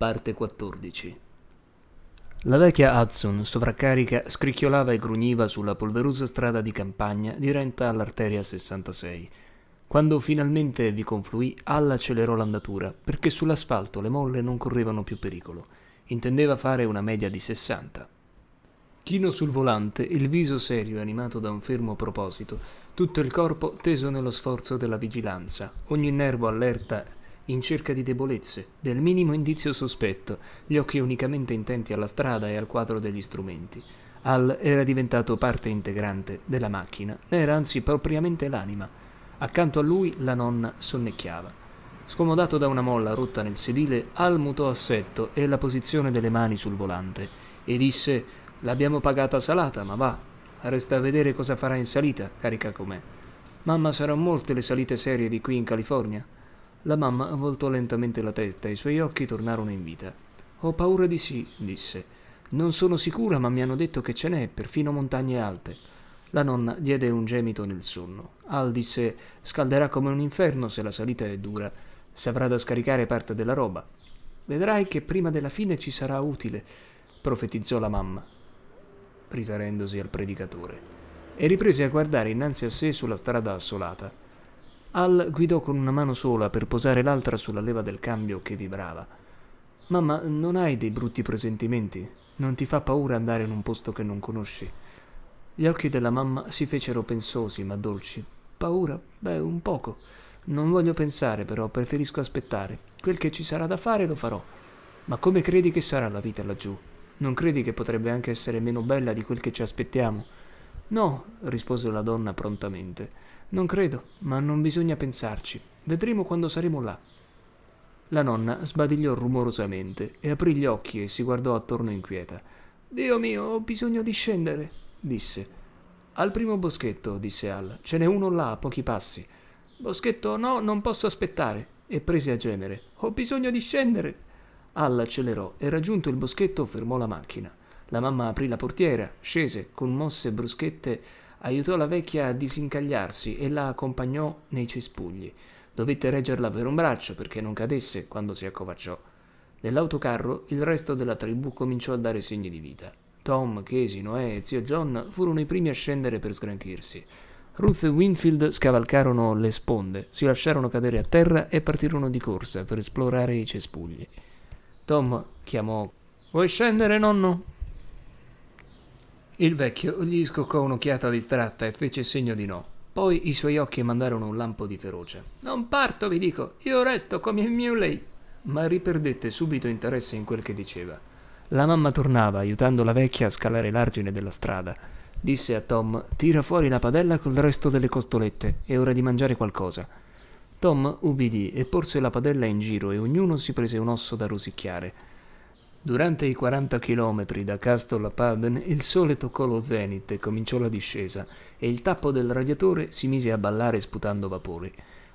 Parte 14 La vecchia Hudson, sovraccarica, scricchiolava e grugniva sulla polverosa strada di campagna diretta all'arteria 66. Quando finalmente vi confluì, Alla accelerò l'andatura, perché sull'asfalto le molle non correvano più pericolo. Intendeva fare una media di 60. Chino sul volante, il viso serio e animato da un fermo proposito, tutto il corpo teso nello sforzo della vigilanza, ogni nervo allerta in cerca di debolezze, del minimo indizio sospetto, gli occhi unicamente intenti alla strada e al quadro degli strumenti. Al era diventato parte integrante della macchina, era anzi propriamente l'anima. Accanto a lui la nonna sonnecchiava. Scomodato da una molla rotta nel sedile, Al mutò assetto e la posizione delle mani sul volante e disse L'abbiamo pagata salata, ma va. Resta a vedere cosa farà in salita, carica com'è. Mamma, saranno molte le salite serie di qui in California? La mamma voltò lentamente la testa e i suoi occhi tornarono in vita. Ho paura di sì, disse. Non sono sicura, ma mi hanno detto che ce n'è, perfino montagne alte. La nonna diede un gemito nel sonno. Al disse: Scalderà come un inferno se la salita è dura. Saprà da scaricare parte della roba. Vedrai che prima della fine ci sarà utile, profetizzò la mamma, riferendosi al predicatore, e riprese a guardare innanzi a sé sulla strada assolata. Al guidò con una mano sola per posare l'altra sulla leva del cambio che vibrava. Mamma, non hai dei brutti presentimenti? Non ti fa paura andare in un posto che non conosci? Gli occhi della mamma si fecero pensosi ma dolci. Paura? Beh, un poco. Non voglio pensare, però, preferisco aspettare. Quel che ci sarà da fare lo farò. Ma come credi che sarà la vita laggiù? Non credi che potrebbe anche essere meno bella di quel che ci aspettiamo? No, rispose la donna prontamente. Non credo, ma non bisogna pensarci. Vedremo quando saremo là. La nonna sbadigliò rumorosamente e aprì gli occhi e si guardò attorno inquieta. Dio mio, ho bisogno di scendere, disse. Al primo boschetto, disse Al, ce n'è uno là a pochi passi. Boschetto, no, non posso aspettare, e prese a gemere. Ho bisogno di scendere. Al accelerò e raggiunto il boschetto fermò la macchina. La mamma aprì la portiera, scese, con mosse bruschette aiutò la vecchia a disincagliarsi e la accompagnò nei cespugli. Dovette reggerla per un braccio perché non cadesse quando si accovacciò. Nell'autocarro il resto della tribù cominciò a dare segni di vita. Tom, Casey, Noè e zio John furono i primi a scendere per sgranchirsi. Ruth e Winfield scavalcarono le sponde, si lasciarono cadere a terra e partirono di corsa per esplorare i cespugli. Tom chiamò Vuoi scendere, nonno? Il vecchio gli scoccò un'occhiata distratta e fece segno di no. Poi i suoi occhi mandarono un lampo di ferocia. Non parto, vi dico, io resto come Muley. Ma riperdette subito interesse in quel che diceva. La mamma tornava, aiutando la vecchia a scalare l'argine della strada. Disse a Tom: Tira fuori la padella col resto delle costolette, è ora di mangiare qualcosa. Tom ubbidì e porse la padella in giro e ognuno si prese un osso da rosicchiare. Durante i 40 km da Castol a Paden il sole toccò lo zenit e cominciò la discesa e il tappo del radiatore si mise a ballare sputando vapore.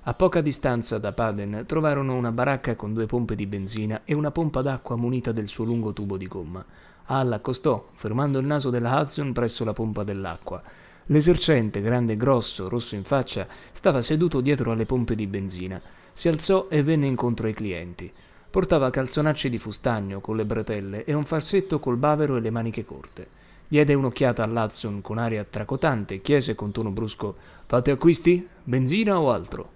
A poca distanza da Paden trovarono una baracca con due pompe di benzina e una pompa d'acqua munita del suo lungo tubo di gomma. Al accostò, fermando il naso della Hudson presso la pompa dell'acqua. L'esercente, grande e grosso, rosso in faccia, stava seduto dietro alle pompe di benzina. Si alzò e venne incontro ai clienti. Portava calzonacci di fustagno con le bretelle e un farsetto col bavero e le maniche corte. Diede un'occhiata all'Hudson con aria tracotante e chiese con tono brusco: Fate acquisti? Benzina o altro?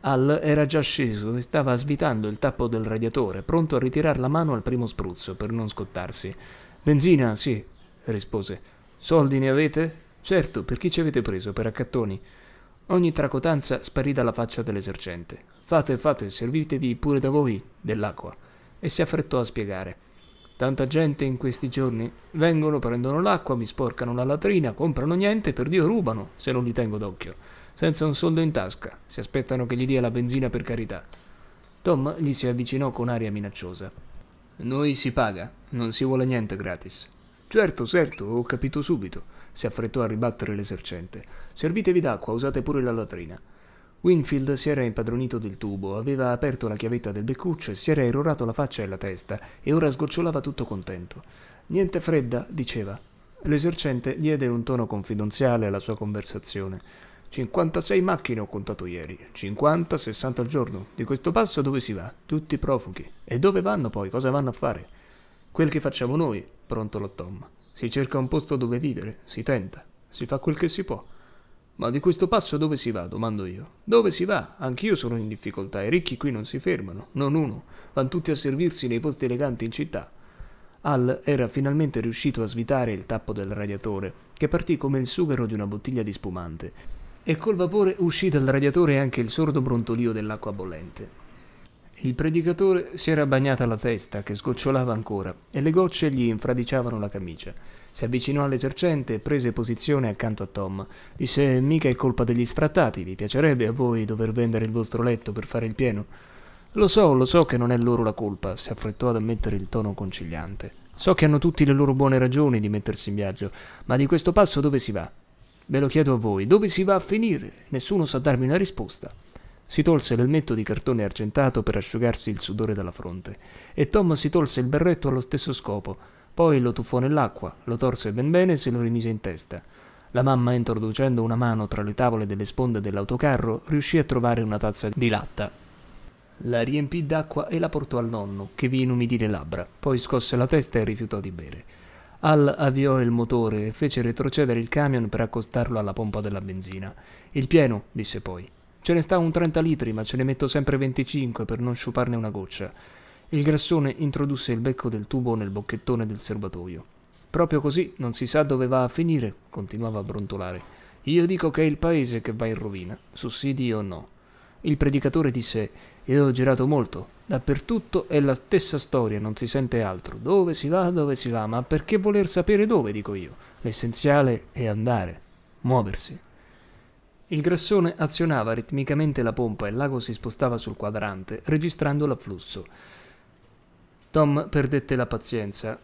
Al era già sceso e stava svitando il tappo del radiatore, pronto a ritirare la mano al primo spruzzo per non scottarsi. Benzina, sì, rispose. Soldi ne avete? Certo, per chi ci avete preso? Per accattoni. Ogni tracotanza sparì dalla faccia dell'esercente. Fate, fate, servitevi pure da voi dell'acqua. E si affrettò a spiegare. Tanta gente in questi giorni. Vengono, prendono l'acqua, mi sporcano la latrina, comprano niente, per Dio rubano, se non li tengo d'occhio. Senza un soldo in tasca. Si aspettano che gli dia la benzina per carità. Tom gli si avvicinò con aria minacciosa. Noi si paga, non si vuole niente gratis. Certo, certo, ho capito subito, si affrettò a ribattere l'esercente. Servitevi d'acqua, usate pure la latrina. Winfield si era impadronito del tubo, aveva aperto la chiavetta del beccuccio e si era irrorato la faccia e la testa, e ora sgocciolava tutto contento. Niente fredda, diceva. L'esercente diede un tono confidenziale alla sua conversazione. 56 macchine ho contato ieri, 50, 60 al giorno. Di questo passo dove si va? Tutti profughi. E dove vanno poi? Cosa vanno a fare? Quel che facciamo noi, brontolò Tom. Si cerca un posto dove vivere, si tenta, si fa quel che si può. Ma di questo passo dove si va? domando io. Dove si va? Anch'io sono in difficoltà, i ricchi qui non si fermano, non uno, van tutti a servirsi nei posti eleganti in città. Al era finalmente riuscito a svitare il tappo del radiatore, che partì come il sughero di una bottiglia di spumante, e col vapore uscì dal radiatore anche il sordo brontolio dell'acqua bollente. Il predicatore si era bagnata la testa, che sgocciolava ancora, e le gocce gli infradiciavano la camicia. Si avvicinò all'esercente e prese posizione accanto a Tom. Disse: Mica è colpa degli sfrattati, vi piacerebbe a voi dover vendere il vostro letto per fare il pieno? Lo so, lo so che non è loro la colpa, si affrettò ad ammettere il tono conciliante. So che hanno tutti le loro buone ragioni di mettersi in viaggio, ma di questo passo dove si va? Ve lo chiedo a voi, dove si va a finire? Nessuno sa darmi una risposta. Si tolse l'elmetto di cartone argentato per asciugarsi il sudore dalla fronte, e Tom si tolse il berretto allo stesso scopo. Poi lo tuffò nell'acqua, lo torse ben bene e se lo rimise in testa. La mamma, introducendo una mano tra le tavole delle sponde dell'autocarro, riuscì a trovare una tazza di latta. La riempì d'acqua e la portò al nonno, che vi inumidì le labbra, poi scosse la testa e rifiutò di bere. Al avviò il motore e fece retrocedere il camion per accostarlo alla pompa della benzina. Il pieno, disse poi. Ce ne sta un 30 litri, ma ce ne metto sempre 25 per non sciuparne una goccia. Il grassone introdusse il becco del tubo nel bocchettone del serbatoio. Proprio così non si sa dove va a finire, continuava a brontolare. Io dico che è il paese che va in rovina, sussidi o no. Il predicatore disse: Io ho girato molto. Dappertutto è la stessa storia, non si sente altro. Dove si va, dove si va, ma perché voler sapere dove, dico io? L'essenziale è andare, muoversi. Il grassone azionava ritmicamente la pompa e l'ago si spostava sul quadrante, registrando l'afflusso. Tom perdette la pazienza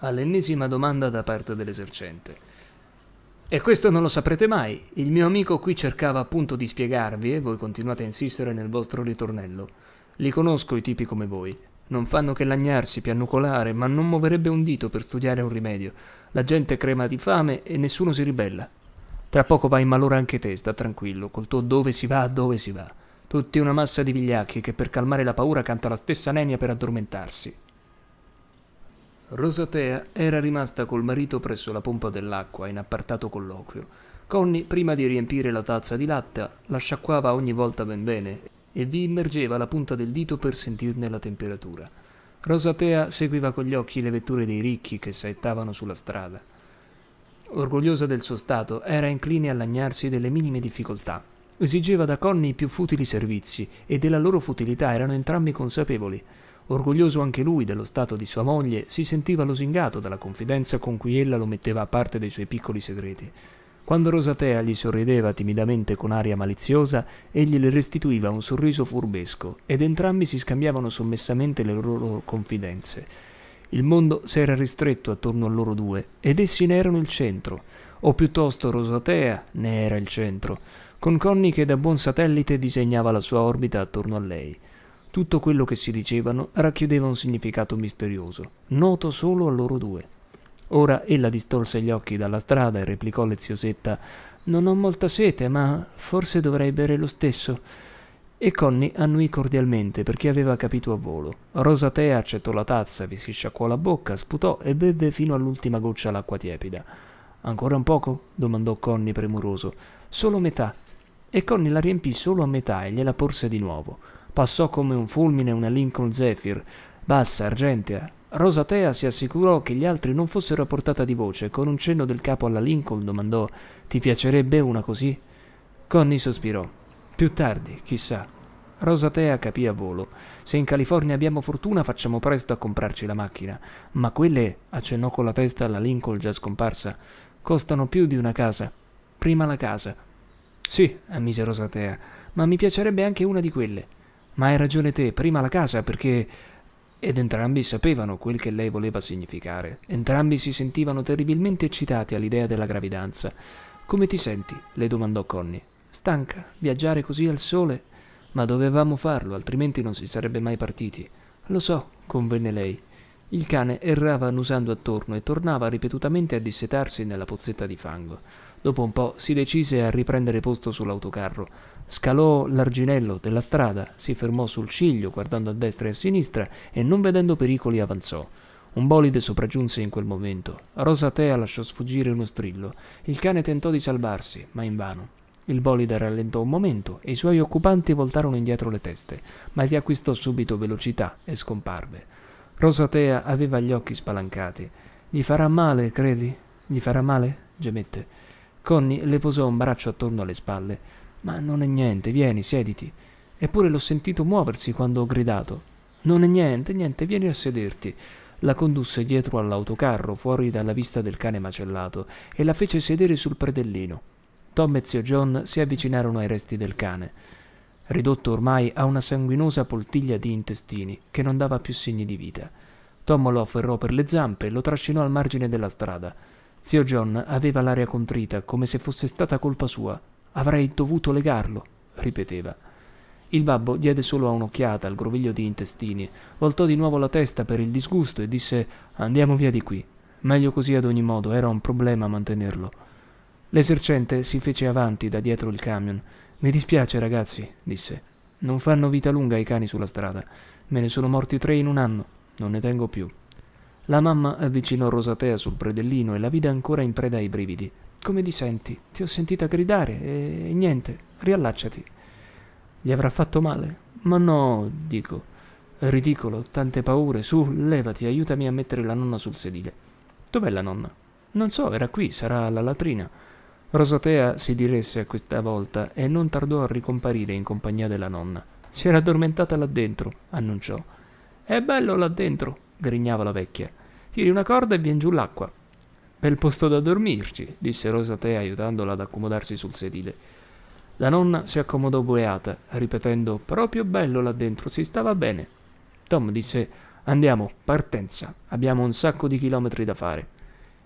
all'ennesima domanda da parte dell'esercente. E questo non lo saprete mai. Il mio amico qui cercava appunto di spiegarvi e voi continuate a insistere nel vostro ritornello. Li conosco i tipi come voi. Non fanno che lagnarsi, piannucolare, ma non muoverebbe un dito per studiare un rimedio. La gente crema di fame e nessuno si ribella. Tra poco vai in malora anche te, sta tranquillo, col tuo dove si va, dove si va. Tutti una massa di vigliacchi che per calmare la paura canta la stessa nenia per addormentarsi. Rosatea era rimasta col marito presso la pompa dell'acqua in appartato colloquio. Conny, prima di riempire la tazza di latta, la sciacquava ogni volta ben bene e vi immergeva la punta del dito per sentirne la temperatura. Rosatea seguiva con gli occhi le vetture dei ricchi che saettavano sulla strada. Orgogliosa del suo stato, era incline a lagnarsi delle minime difficoltà esigeva da Conny i più futili servizi e della loro futilità erano entrambi consapevoli. Orgoglioso anche lui dello stato di sua moglie, si sentiva lusingato dalla confidenza con cui ella lo metteva a parte dei suoi piccoli segreti. Quando Rosatea gli sorrideva timidamente con aria maliziosa, egli le restituiva un sorriso furbesco ed entrambi si scambiavano sommessamente le loro confidenze. Il mondo s'era ristretto attorno a loro due ed essi ne erano il centro, o piuttosto Rosatea ne era il centro con Conny che da buon satellite disegnava la sua orbita attorno a lei. Tutto quello che si dicevano racchiudeva un significato misterioso, noto solo a loro due. Ora ella distolse gli occhi dalla strada e replicò leziosetta Non ho molta sete, ma forse dovrei bere lo stesso. E Conny annuì cordialmente perché aveva capito a volo. Rosatea accettò la tazza, vi si sciacquò la bocca, sputò e bevve fino all'ultima goccia l'acqua tiepida. Ancora un poco? domandò Conny premuroso. Solo metà, e Conny la riempì solo a metà e gliela porse di nuovo. Passò come un fulmine una Lincoln Zephyr, bassa, argentea. Rosatea si assicurò che gli altri non fossero a portata di voce. e Con un cenno del capo alla Lincoln domandò: Ti piacerebbe una così? Conny sospirò. Più tardi, chissà. Rosatea capì a volo. Se in California abbiamo fortuna, facciamo presto a comprarci la macchina. Ma quelle, accennò con la testa alla Lincoln già scomparsa, costano più di una casa. Prima la casa, sì, ammise eh, Rosatea, ma mi piacerebbe anche una di quelle. Ma hai ragione te, prima la casa, perché... Ed entrambi sapevano quel che lei voleva significare. Entrambi si sentivano terribilmente eccitati all'idea della gravidanza. Come ti senti? le domandò Conny. Stanca, viaggiare così al sole? Ma dovevamo farlo, altrimenti non si sarebbe mai partiti. Lo so, convenne lei. Il cane errava annusando attorno e tornava ripetutamente a dissetarsi nella pozzetta di fango. Dopo un po' si decise a riprendere posto sull'autocarro. Scalò l'arginello della strada, si fermò sul ciglio guardando a destra e a sinistra e non vedendo pericoli avanzò. Un bolide sopraggiunse in quel momento. Rosatea lasciò sfuggire uno strillo. Il cane tentò di salvarsi, ma invano. Il bolide rallentò un momento e i suoi occupanti voltarono indietro le teste, ma riacquistò subito velocità e scomparve. Rosatea aveva gli occhi spalancati. Gli farà male, credi? Gli farà male? gemette. Conny le posò un braccio attorno alle spalle. Ma non è niente, vieni, siediti. Eppure l'ho sentito muoversi quando ho gridato. Non è niente, niente, vieni a sederti. La condusse dietro all'autocarro, fuori dalla vista del cane macellato, e la fece sedere sul predellino. Tom e zio John si avvicinarono ai resti del cane, ridotto ormai a una sanguinosa poltiglia di intestini che non dava più segni di vita. Tom lo afferrò per le zampe e lo trascinò al margine della strada. Zio John aveva l'aria contrita, come se fosse stata colpa sua. Avrei dovuto legarlo, ripeteva. Il babbo diede solo un'occhiata al groviglio di intestini, voltò di nuovo la testa per il disgusto e disse andiamo via di qui. Meglio così ad ogni modo, era un problema mantenerlo. L'esercente si fece avanti da dietro il camion. Mi dispiace ragazzi, disse. Non fanno vita lunga i cani sulla strada. Me ne sono morti tre in un anno. Non ne tengo più. La mamma avvicinò Rosatea sul predellino e la vide ancora in preda ai brividi. Come ti senti? Ti ho sentita gridare e niente, riallacciati. Gli avrà fatto male? Ma no, dico. ridicolo, tante paure. Su, levati, aiutami a mettere la nonna sul sedile. Dov'è la nonna? Non so, era qui, sarà alla latrina. Rosatea si diresse a questa volta e non tardò a ricomparire in compagnia della nonna. Si era addormentata là dentro, annunciò. È bello là dentro, grignava la vecchia. Tiri una corda e viene giù l'acqua. Bel posto da dormirci, disse Rosatè aiutandola ad accomodarsi sul sedile. La nonna si accomodò boeata, ripetendo proprio bello là dentro, si stava bene. Tom disse andiamo, partenza, abbiamo un sacco di chilometri da fare.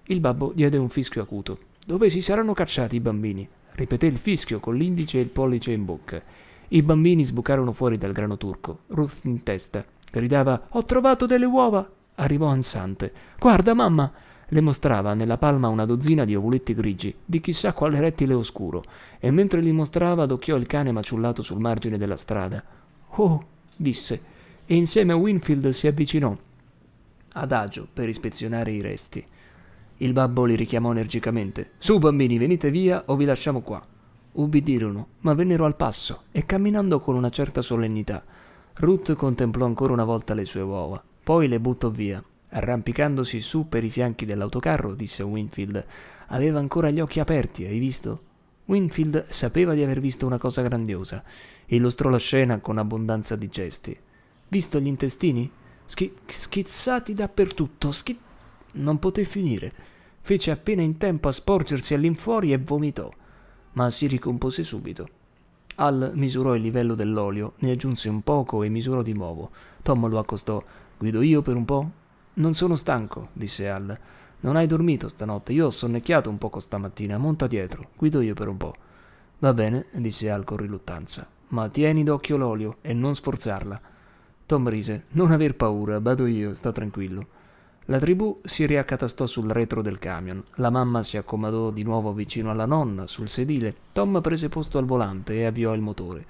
Il babbo diede un fischio acuto. Dove si saranno cacciati i bambini? Ripeté il fischio con l'indice e il pollice in bocca. I bambini sbucarono fuori dal grano turco, Ruth in testa. Gridava Ho trovato delle uova! Arrivò ansante. Guarda, mamma! Le mostrava nella palma una dozzina di ovuletti grigi, di chissà quale rettile oscuro, e mentre li mostrava adocchiò il cane maciullato sul margine della strada. Oh! disse, e insieme a Winfield si avvicinò, adagio, per ispezionare i resti. Il babbo li richiamò energicamente. Su, bambini, venite via o vi lasciamo qua. Ubbidirono, ma vennero al passo e camminando con una certa solennità. Ruth contemplò ancora una volta le sue uova. Poi le buttò via. Arrampicandosi su per i fianchi dell'autocarro, disse Winfield. Aveva ancora gli occhi aperti, hai visto? Winfield sapeva di aver visto una cosa grandiosa. Illustrò la scena con abbondanza di gesti. Visto gli intestini? Schi schizzati dappertutto, schi... Non poté finire. Fece appena in tempo a sporgersi all'infuori e vomitò, ma si ricompose subito. Al misurò il livello dell'olio, ne aggiunse un poco e misurò di nuovo. Tom lo accostò. Guido io per un po'? Non sono stanco, disse Al. Non hai dormito stanotte, io ho sonnecchiato un poco stamattina, monta dietro, guido io per un po'. Va bene, disse Al con riluttanza, ma tieni d'occhio l'olio e non sforzarla. Tom rise, non aver paura, vado io, sta tranquillo. La tribù si riaccatastò sul retro del camion, la mamma si accomodò di nuovo vicino alla nonna, sul sedile, Tom prese posto al volante e avviò il motore.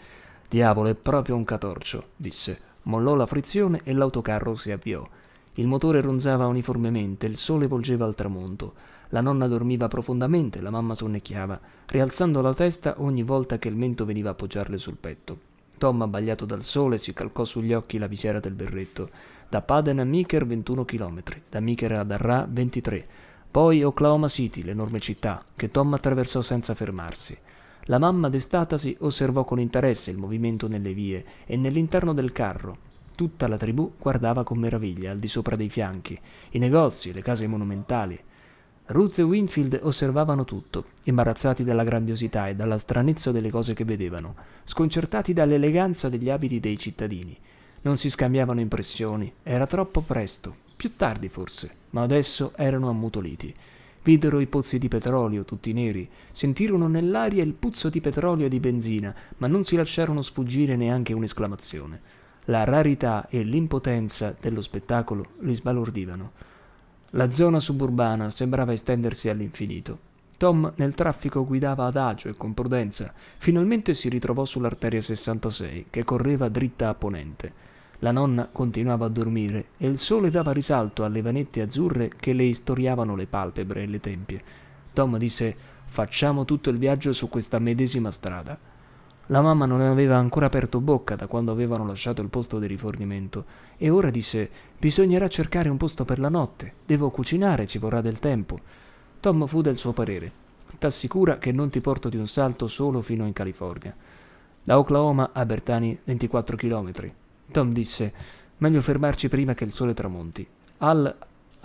Diavolo, è proprio un catorcio, disse mollò la frizione e l'autocarro si avviò. Il motore ronzava uniformemente, il sole volgeva al tramonto. La nonna dormiva profondamente, la mamma sonnecchiava, rialzando la testa ogni volta che il mento veniva a appoggiarle sul petto. Tom, abbagliato dal sole, si calcò sugli occhi la visiera del berretto. Da Paden a Miker 21 km, da Miker ad Arrah 23, poi Oklahoma City, l'enorme città, che Tom attraversò senza fermarsi. La mamma, destatasi, osservò con interesse il movimento nelle vie e nell'interno del carro. Tutta la tribù guardava con meraviglia al di sopra dei fianchi, i negozi, le case monumentali. Ruth e Winfield osservavano tutto, imbarazzati dalla grandiosità e dalla stranezza delle cose che vedevano, sconcertati dall'eleganza degli abiti dei cittadini. Non si scambiavano impressioni, era troppo presto, più tardi forse, ma adesso erano ammutoliti. Videro i pozzi di petrolio, tutti neri, sentirono nell'aria il puzzo di petrolio e di benzina, ma non si lasciarono sfuggire neanche un'esclamazione. La rarità e l'impotenza dello spettacolo li sbalordivano. La zona suburbana sembrava estendersi all'infinito. Tom nel traffico guidava ad agio e con prudenza. Finalmente si ritrovò sull'arteria 66, che correva dritta a ponente. La nonna continuava a dormire e il sole dava risalto alle vanette azzurre che le istoriavano le palpebre e le tempie. Tom disse facciamo tutto il viaggio su questa medesima strada. La mamma non aveva ancora aperto bocca da quando avevano lasciato il posto di rifornimento e ora disse bisognerà cercare un posto per la notte, devo cucinare, ci vorrà del tempo. Tom fu del suo parere, sta sicura che non ti porto di un salto solo fino in California. Da Oklahoma a Bertani 24 chilometri. Tom disse: Meglio fermarci prima che il sole tramonti. Al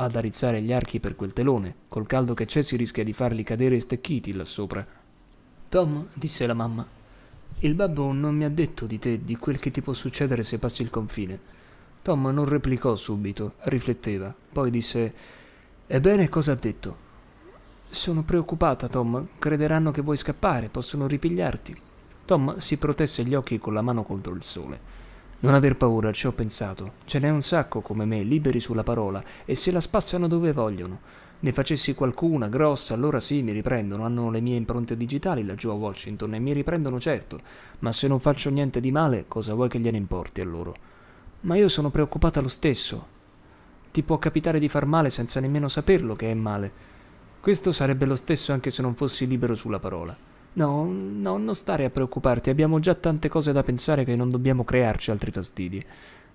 ha da rizzare gli archi per quel telone. Col caldo che c'è si rischia di farli cadere stecchiti là sopra. Tom, disse la mamma, il babbo non mi ha detto di te, di quel che ti può succedere se passi il confine. Tom non replicò subito, rifletteva, poi disse Ebbene, cosa ha detto? Sono preoccupata, Tom. Crederanno che vuoi scappare, possono ripigliarti. Tom si protesse gli occhi con la mano contro il sole. Non aver paura, ci ho pensato. Ce n'è un sacco come me, liberi sulla parola, e se la spazzano dove vogliono. Ne facessi qualcuna, grossa, allora sì, mi riprendono, hanno le mie impronte digitali laggiù a Washington e mi riprendono certo, ma se non faccio niente di male, cosa vuoi che gliene importi a loro? Ma io sono preoccupata lo stesso. Ti può capitare di far male senza nemmeno saperlo che è male. Questo sarebbe lo stesso anche se non fossi libero sulla parola. No, no, non stare a preoccuparti, abbiamo già tante cose da pensare che non dobbiamo crearci altri fastidi.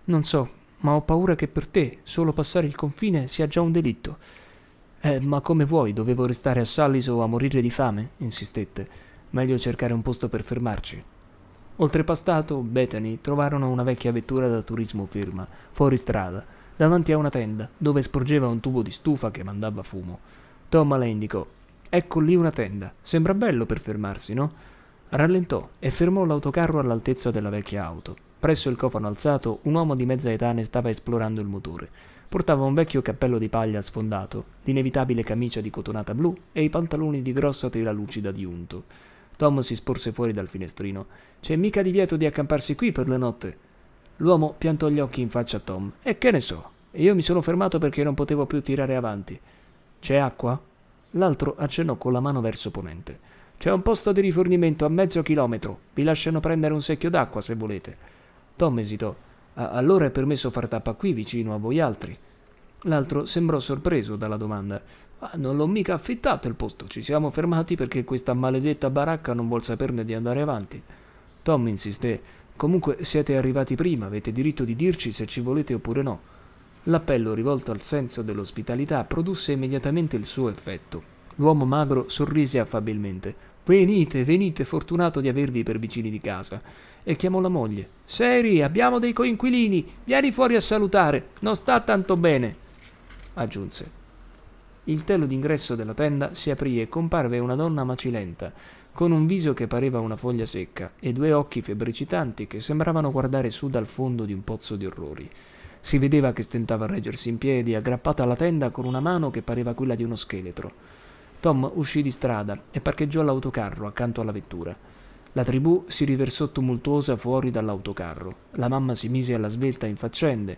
Non so, ma ho paura che per te solo passare il confine sia già un delitto. Eh, ma come vuoi, dovevo restare a Salis o a morire di fame? insistette. Meglio cercare un posto per fermarci. Oltrepastato, Bethany trovarono una vecchia vettura da turismo ferma, fuori strada, davanti a una tenda, dove sporgeva un tubo di stufa che mandava fumo. Tom le indicò Ecco lì una tenda. Sembra bello per fermarsi, no? Rallentò e fermò l'autocarro all'altezza della vecchia auto. Presso il cofano alzato, un uomo di mezza età ne stava esplorando il motore. Portava un vecchio cappello di paglia sfondato, l'inevitabile camicia di cotonata blu e i pantaloni di grossa tela lucida di unto. Tom si sporse fuori dal finestrino. C'è mica divieto di accamparsi qui per la notte. L'uomo piantò gli occhi in faccia a Tom. E che ne so? Io mi sono fermato perché non potevo più tirare avanti. C'è acqua? L'altro accennò con la mano verso ponente. C'è un posto di rifornimento a mezzo chilometro. Vi lasciano prendere un secchio d'acqua se volete. Tom esitò. allora è permesso far tappa qui vicino a voi altri. L'altro sembrò sorpreso dalla domanda. Ah, non l'ho mica affittato il posto. Ci siamo fermati perché questa maledetta baracca non vuol saperne di andare avanti. Tom insisté. Comunque siete arrivati prima, avete diritto di dirci se ci volete oppure no. L'appello rivolto al senso dell'ospitalità produsse immediatamente il suo effetto. L'uomo magro sorrise affabilmente. Venite, venite, fortunato di avervi per vicini di casa. E chiamò la moglie. Seri, abbiamo dei coinquilini, vieni fuori a salutare, non sta tanto bene. Aggiunse. Il telo d'ingresso della tenda si aprì e comparve una donna macilenta, con un viso che pareva una foglia secca e due occhi febbricitanti che sembravano guardare su dal fondo di un pozzo di orrori. Si vedeva che stentava a reggersi in piedi, aggrappata alla tenda con una mano che pareva quella di uno scheletro. Tom uscì di strada e parcheggiò l'autocarro accanto alla vettura. La tribù si riversò tumultuosa fuori dall'autocarro. La mamma si mise alla svelta in faccende.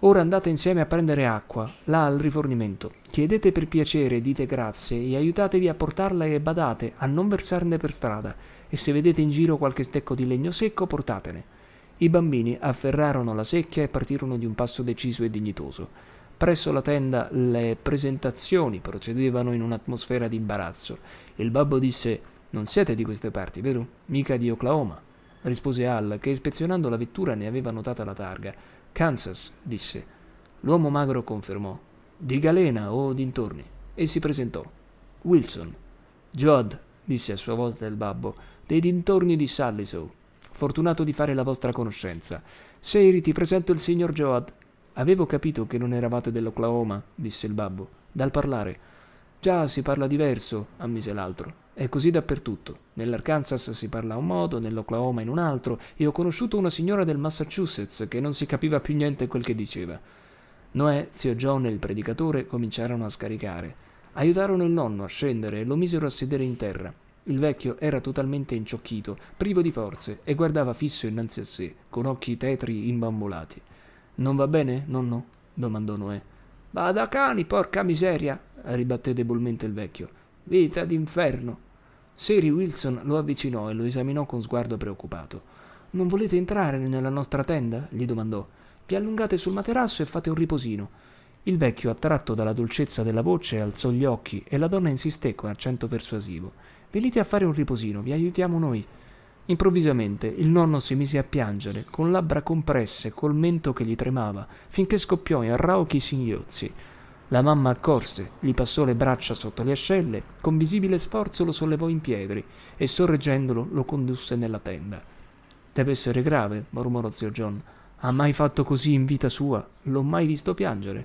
Ora andate insieme a prendere acqua, là al rifornimento. Chiedete per piacere, dite grazie e aiutatevi a portarla e badate a non versarne per strada. E se vedete in giro qualche stecco di legno secco, portatene. I bambini afferrarono la secchia e partirono di un passo deciso e dignitoso. Presso la tenda le presentazioni procedevano in un'atmosfera di imbarazzo. Il babbo disse Non siete di queste parti, vero? Mica di Oklahoma. Rispose Al, che ispezionando la vettura ne aveva notata la targa. Kansas, disse. L'uomo magro confermò. Di Galena o dintorni. E si presentò. Wilson. Jod, disse a sua volta il babbo, dei dintorni di Sallisow fortunato di fare la vostra conoscenza. Seiri, ti presento il signor Joad. Avevo capito che non eravate dell'Oklahoma, disse il babbo, dal parlare. Già si parla diverso, ammise l'altro. È così dappertutto. Nell'Arkansas si parla un modo, nell'Oklahoma in un altro, e ho conosciuto una signora del Massachusetts che non si capiva più niente quel che diceva. Noè, zio John e il predicatore cominciarono a scaricare. Aiutarono il nonno a scendere e lo misero a sedere in terra. Il vecchio era totalmente inciocchito, privo di forze, e guardava fisso innanzi a sé, con occhi tetri imbambolati. Non va bene, nonno? domandò Noè. Bada da cani, porca miseria! ribatté debolmente il vecchio. Vita d'inferno! Siri Wilson lo avvicinò e lo esaminò con sguardo preoccupato. Non volete entrare nella nostra tenda? gli domandò. Vi allungate sul materasso e fate un riposino. Il vecchio, attratto dalla dolcezza della voce, alzò gli occhi e la donna insisté con accento persuasivo. Venite a fare un riposino, vi aiutiamo noi. Improvvisamente il nonno si mise a piangere, con labbra compresse, col mento che gli tremava, finché scoppiò in rauchi singhiozzi. La mamma accorse, gli passò le braccia sotto le ascelle, con visibile sforzo lo sollevò in piedi e sorreggendolo lo condusse nella tenda. Deve essere grave, mormorò zio John. Ha mai fatto così in vita sua? L'ho mai visto piangere.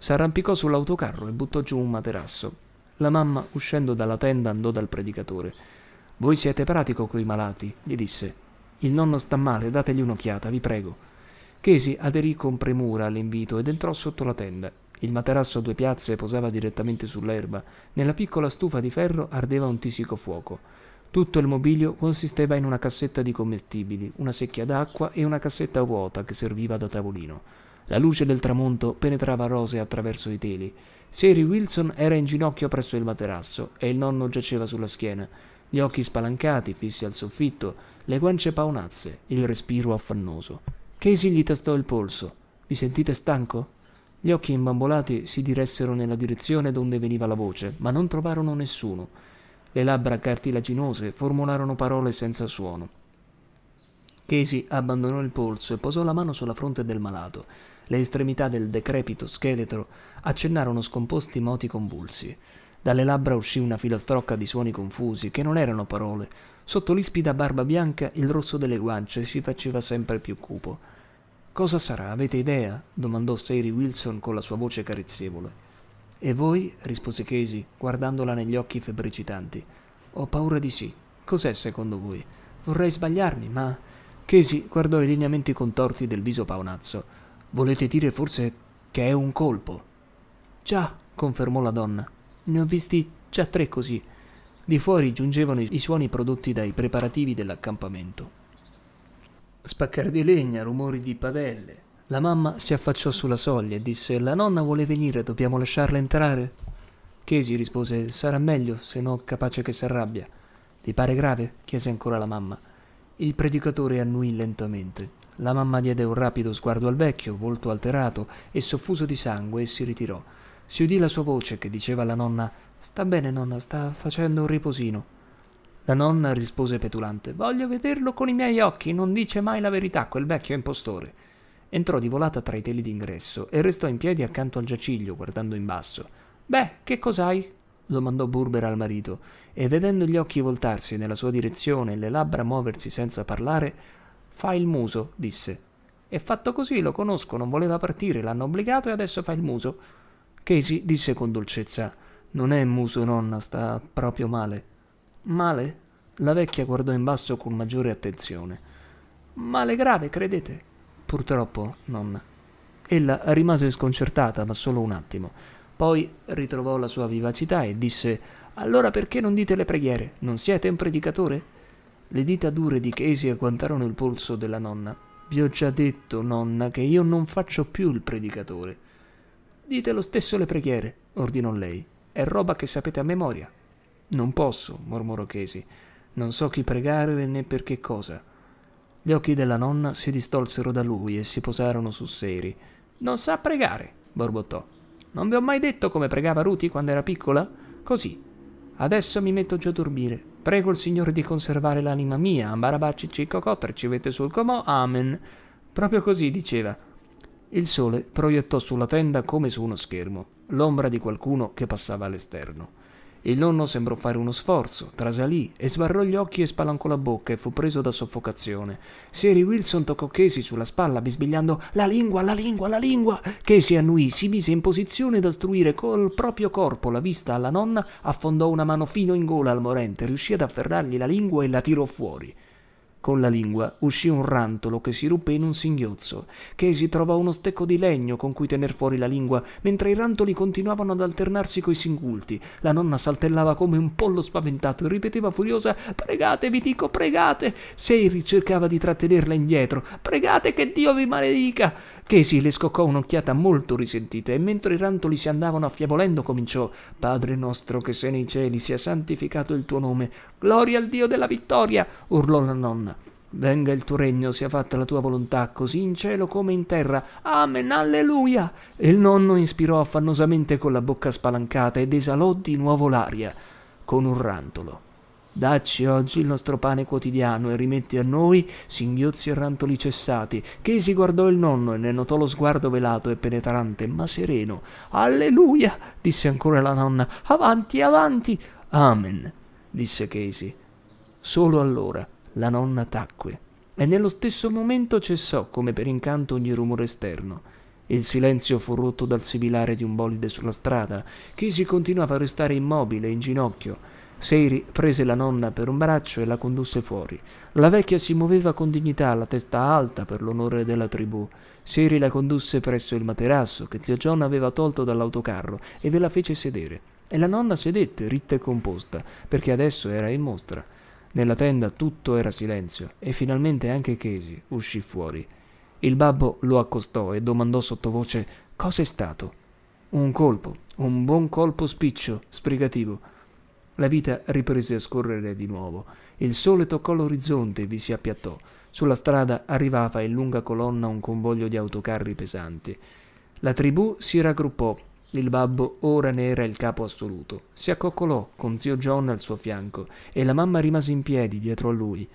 S'arrampicò sull'autocarro e buttò giù un materasso. La mamma, uscendo dalla tenda, andò dal predicatore. Voi siete pratico coi malati, gli disse. Il nonno sta male, dategli un'occhiata, vi prego. Chesi aderì con premura all'invito ed entrò sotto la tenda. Il materasso a due piazze posava direttamente sull'erba. Nella piccola stufa di ferro ardeva un tisico fuoco. Tutto il mobilio consisteva in una cassetta di commestibili, una secchia d'acqua e una cassetta vuota che serviva da tavolino. La luce del tramonto penetrava rosea attraverso i teli. Seri Wilson era in ginocchio presso il materasso e il nonno giaceva sulla schiena, gli occhi spalancati, fissi al soffitto, le guance paonazze, il respiro affannoso. Casey gli tastò il polso. Vi sentite stanco? Gli occhi imbambolati si diressero nella direzione donde veniva la voce, ma non trovarono nessuno. Le labbra cartilaginose formularono parole senza suono. Casey abbandonò il polso e posò la mano sulla fronte del malato. Le estremità del decrepito scheletro accennarono scomposti moti convulsi. Dalle labbra uscì una filastrocca di suoni confusi, che non erano parole. Sotto l'ispida barba bianca il rosso delle guance si faceva sempre più cupo. Cosa sarà, avete idea? domandò Sary Wilson con la sua voce carezzevole. E voi? rispose Casey, guardandola negli occhi febbricitanti. Ho paura di sì. Cos'è secondo voi? Vorrei sbagliarmi, ma... Casey guardò i lineamenti contorti del viso paonazzo. Volete dire forse che è un colpo? Già, confermò la donna. Ne ho visti già tre così. Di fuori giungevano i suoni prodotti dai preparativi dell'accampamento. Spaccar di legna, rumori di padelle. La mamma si affacciò sulla soglia e disse La nonna vuole venire, dobbiamo lasciarla entrare? Chesi rispose Sarà meglio, se no capace che s'arrabbia. Ti pare grave? chiese ancora la mamma. Il predicatore annuì lentamente. La mamma diede un rapido sguardo al vecchio, volto alterato e soffuso di sangue, e si ritirò. Si udì la sua voce che diceva alla nonna Sta bene, nonna, sta facendo un riposino. La nonna rispose petulante Voglio vederlo con i miei occhi, non dice mai la verità, quel vecchio impostore. Entrò di volata tra i teli d'ingresso e restò in piedi accanto al giaciglio, guardando in basso. Beh, che cos'hai? domandò Burbera al marito, e vedendo gli occhi voltarsi nella sua direzione e le labbra muoversi senza parlare, Fa il muso, disse. È fatto così, lo conosco, non voleva partire, l'hanno obbligato e adesso fa il muso. Casey disse con dolcezza. Non è muso, nonna, sta proprio male. Male? La vecchia guardò in basso con maggiore attenzione. Male grave, credete? Purtroppo, nonna. Ella rimase sconcertata, ma solo un attimo. Poi ritrovò la sua vivacità e disse Allora perché non dite le preghiere? Non siete un predicatore? Le dita dure di Casey agguantarono il polso della nonna. Vi ho già detto, nonna, che io non faccio più il predicatore. Dite lo stesso le preghiere, ordinò lei. È roba che sapete a memoria. Non posso, mormorò Casey. Non so chi pregare né per che cosa. Gli occhi della nonna si distolsero da lui e si posarono su Seri. Non sa pregare, borbottò. Non vi ho mai detto come pregava Ruti quando era piccola? Così. Adesso mi metto giù a dormire. Prego il Signore di conservare l'anima mia. Barabacci ci vete sul comò, amen. Proprio così diceva. Il sole proiettò sulla tenda come su uno schermo l'ombra di qualcuno che passava all'esterno. Il nonno sembrò fare uno sforzo, trasalì e sbarrò gli occhi e spalancò la bocca e fu preso da soffocazione. Siri Wilson toccò Casey sulla spalla bisbigliando «La lingua, la lingua, la lingua!» Casey annuì, si mise in posizione da struire col proprio corpo la vista alla nonna, affondò una mano fino in gola al morente, riuscì ad afferrargli la lingua e la tirò fuori. Con la lingua uscì un rantolo che si ruppe in un singhiozzo. Casey trovò uno stecco di legno con cui tener fuori la lingua, mentre i rantoli continuavano ad alternarsi coi singulti. La nonna saltellava come un pollo spaventato e ripeteva furiosa «Pregate, vi dico, pregate!» Seiri cercava di trattenerla indietro «Pregate che Dio vi maledica!» Casey le scoccò un'occhiata molto risentita e mentre i rantoli si andavano affiavolendo cominciò Padre nostro che sei nei cieli, sia santificato il tuo nome. Gloria al Dio della vittoria! urlò la nonna. Venga il tuo regno, sia fatta la tua volontà, così in cielo come in terra. Amen, alleluia! E il nonno inspirò affannosamente con la bocca spalancata ed esalò di nuovo l'aria, con un rantolo. Dacci oggi il nostro pane quotidiano e rimetti a noi singhiozzi e rantoli cessati. Chesi guardò il nonno e ne notò lo sguardo velato e penetrante, ma sereno. Alleluia! disse ancora la nonna. Avanti, avanti! Amen! disse Casey. Solo allora la nonna tacque e nello stesso momento cessò come per incanto ogni rumore esterno. Il silenzio fu rotto dal sibilare di un bolide sulla strada. Casey continuava a restare immobile, in ginocchio. Seiri prese la nonna per un braccio e la condusse fuori. La vecchia si muoveva con dignità, la testa alta per l'onore della tribù. Seiri la condusse presso il materasso che zia John aveva tolto dall'autocarro e ve la fece sedere. E la nonna sedette, ritta e composta, perché adesso era in mostra. Nella tenda tutto era silenzio e finalmente anche Casey uscì fuori. Il babbo lo accostò e domandò sottovoce: Cos'è stato? Un colpo, un buon colpo spiccio, sbrigativo la vita riprese a scorrere di nuovo. Il sole toccò l'orizzonte e vi si appiattò. Sulla strada arrivava in lunga colonna un convoglio di autocarri pesanti. La tribù si raggruppò. Il babbo ora ne era il capo assoluto. Si accoccolò con zio John al suo fianco e la mamma rimase in piedi dietro a lui.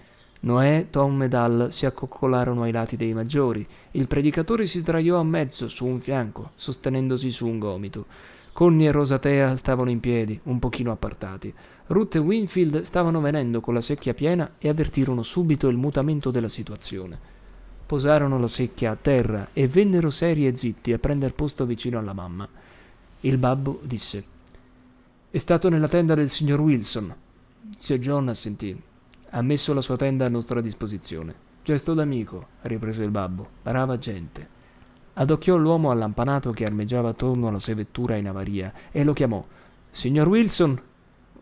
Noè, Tom e Dal si accoccolarono ai lati dei maggiori. Il predicatore si sdraiò a mezzo su un fianco, sostenendosi su un gomito. Connie e Rosatea stavano in piedi, un pochino appartati. Ruth e Winfield stavano venendo con la secchia piena e avvertirono subito il mutamento della situazione. Posarono la secchia a terra e vennero seri e zitti a prender posto vicino alla mamma. Il babbo disse: È stato nella tenda del signor Wilson. Zio John assentì. Ha messo la sua tenda a nostra disposizione. Gesto d'amico, riprese il babbo. Brava gente. Adocchiò l'uomo allampanato che armeggiava attorno alla sua vettura in avaria e lo chiamò. Signor Wilson?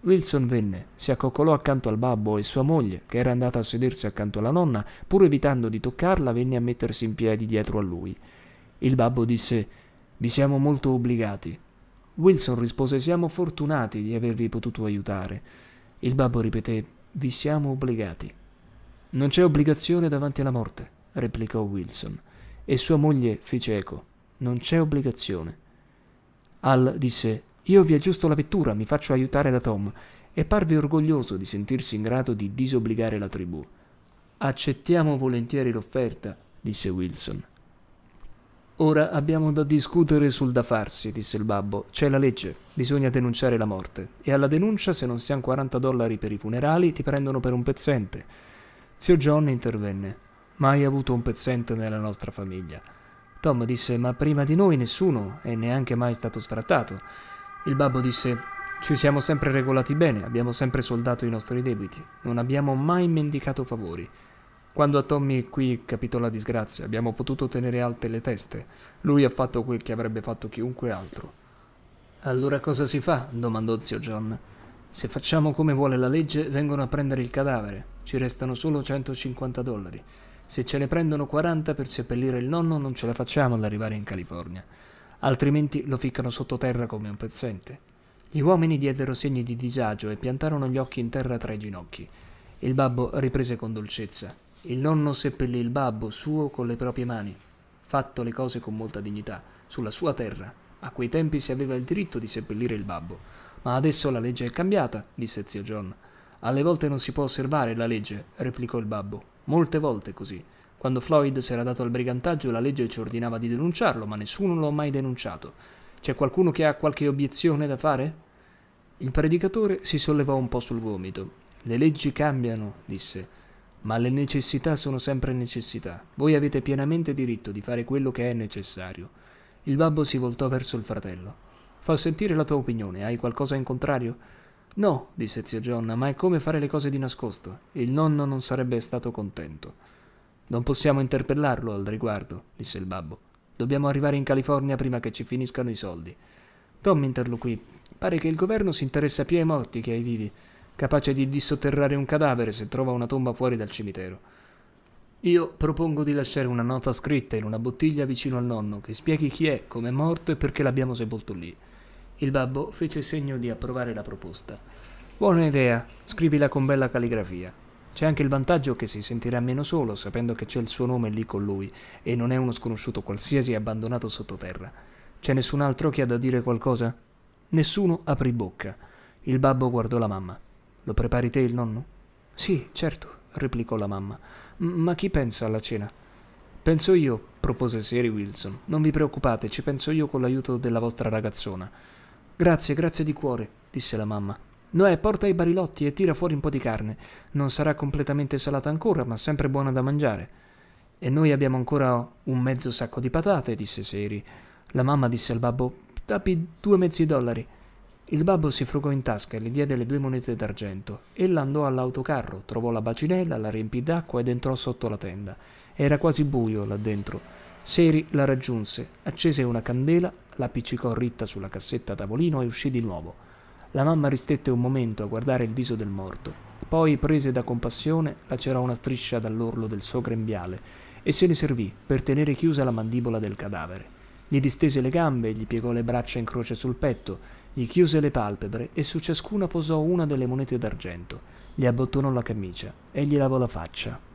Wilson venne, si accoccolò accanto al babbo e sua moglie, che era andata a sedersi accanto alla nonna, pur evitando di toccarla, venne a mettersi in piedi dietro a lui. Il babbo disse Vi siamo molto obbligati. Wilson rispose Siamo fortunati di avervi potuto aiutare. Il babbo ripeté Vi siamo obbligati. Non c'è obbligazione davanti alla morte, replicò Wilson e sua moglie fece eco. Non c'è obbligazione. Al disse Io vi aggiusto la vettura, mi faccio aiutare da Tom, e parve orgoglioso di sentirsi in grado di disobbligare la tribù. Accettiamo volentieri l'offerta, disse Wilson. Ora abbiamo da discutere sul da farsi, disse il babbo. C'è la legge, bisogna denunciare la morte. E alla denuncia, se non si hanno 40 dollari per i funerali, ti prendono per un pezzente. Zio John intervenne mai avuto un pezzente nella nostra famiglia. Tom disse, ma prima di noi nessuno è neanche mai stato sfrattato. Il babbo disse, ci siamo sempre regolati bene, abbiamo sempre soldato i nostri debiti, non abbiamo mai mendicato favori. Quando a Tommy qui capitò la disgrazia, abbiamo potuto tenere alte le teste. Lui ha fatto quel che avrebbe fatto chiunque altro. Allora cosa si fa? domandò zio John. Se facciamo come vuole la legge, vengono a prendere il cadavere. Ci restano solo 150 dollari. Se ce ne prendono 40 per seppellire il nonno non ce la facciamo ad arrivare in California, altrimenti lo ficcano sottoterra come un pezzente. Gli uomini diedero segni di disagio e piantarono gli occhi in terra tra i ginocchi. Il babbo riprese con dolcezza. Il nonno seppellì il babbo suo con le proprie mani, fatto le cose con molta dignità, sulla sua terra. A quei tempi si aveva il diritto di seppellire il babbo. Ma adesso la legge è cambiata, disse zio John. Alle volte non si può osservare la legge, replicò il babbo. Molte volte così. Quando Floyd s'era dato al brigantaggio la legge ci ordinava di denunciarlo, ma nessuno lo mai denunciato. C'è qualcuno che ha qualche obiezione da fare? Il predicatore si sollevò un po' sul gomito. Le leggi cambiano, disse, ma le necessità sono sempre necessità. Voi avete pienamente diritto di fare quello che è necessario. Il babbo si voltò verso il fratello. Fa sentire la tua opinione, hai qualcosa in contrario? No, disse zio John, ma è come fare le cose di nascosto. Il nonno non sarebbe stato contento. Non possiamo interpellarlo al riguardo, disse il babbo. Dobbiamo arrivare in California prima che ci finiscano i soldi. Tom interloquì. Pare che il governo si interessa più ai morti che ai vivi, capace di dissotterrare un cadavere se trova una tomba fuori dal cimitero. Io propongo di lasciare una nota scritta in una bottiglia vicino al nonno che spieghi chi è, come è morto e perché l'abbiamo sepolto lì. Il babbo fece segno di approvare la proposta. Buona idea, scrivila con bella calligrafia. C'è anche il vantaggio che si sentirà meno solo sapendo che c'è il suo nome lì con lui e non è uno sconosciuto qualsiasi abbandonato sottoterra. C'è nessun altro che ha da dire qualcosa? Nessuno aprì bocca. Il babbo guardò la mamma. Lo prepari te il nonno? Sì, certo, replicò la mamma. Ma chi pensa alla cena? Penso io, propose Siri Wilson. Non vi preoccupate, ci penso io con l'aiuto della vostra ragazzona. Grazie, grazie di cuore, disse la mamma. Noè, porta i barilotti e tira fuori un po' di carne. Non sarà completamente salata ancora, ma sempre buona da mangiare. E noi abbiamo ancora un mezzo sacco di patate, disse Seri. La mamma disse al babbo, tappi due mezzi dollari. Il babbo si frugò in tasca e le diede le due monete d'argento. Ella andò all'autocarro, trovò la bacinella, la riempì d'acqua ed entrò sotto la tenda. Era quasi buio là dentro. Seri la raggiunse, accese una candela L'appiccicò ritta sulla cassetta a tavolino e uscì di nuovo. La mamma ristette un momento a guardare il viso del morto, poi prese da compassione, lacerò una striscia dall'orlo del suo grembiale e se ne servì per tenere chiusa la mandibola del cadavere. Gli distese le gambe, gli piegò le braccia in croce sul petto, gli chiuse le palpebre e su ciascuna posò una delle monete d'argento. Gli abbottonò la camicia e gli lavò la faccia.